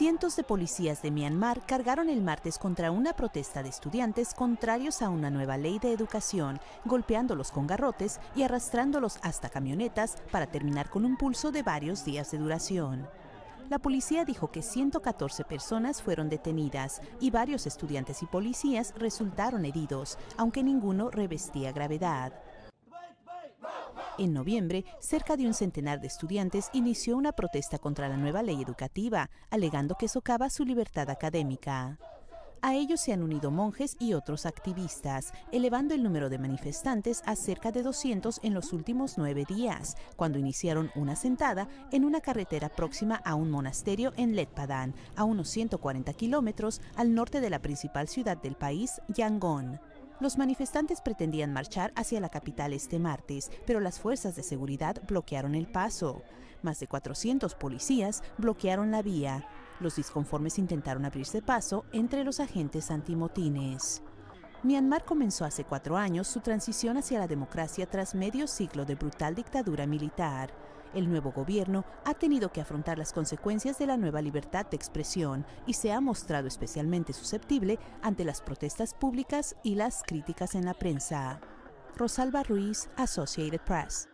Cientos de policías de Myanmar cargaron el martes contra una protesta de estudiantes contrarios a una nueva ley de educación, golpeándolos con garrotes y arrastrándolos hasta camionetas para terminar con un pulso de varios días de duración. La policía dijo que 114 personas fueron detenidas y varios estudiantes y policías resultaron heridos, aunque ninguno revestía gravedad. En noviembre, cerca de un centenar de estudiantes inició una protesta contra la nueva ley educativa, alegando que socava su libertad académica. A ellos se han unido monjes y otros activistas, elevando el número de manifestantes a cerca de 200 en los últimos nueve días, cuando iniciaron una sentada en una carretera próxima a un monasterio en Letpadán, a unos 140 kilómetros al norte de la principal ciudad del país, Yangon. Los manifestantes pretendían marchar hacia la capital este martes, pero las fuerzas de seguridad bloquearon el paso. Más de 400 policías bloquearon la vía. Los disconformes intentaron abrirse paso entre los agentes antimotines. Myanmar comenzó hace cuatro años su transición hacia la democracia tras medio siglo de brutal dictadura militar el nuevo gobierno ha tenido que afrontar las consecuencias de la nueva libertad de expresión y se ha mostrado especialmente susceptible ante las protestas públicas y las críticas en la prensa. Rosalba Ruiz, Associated Press.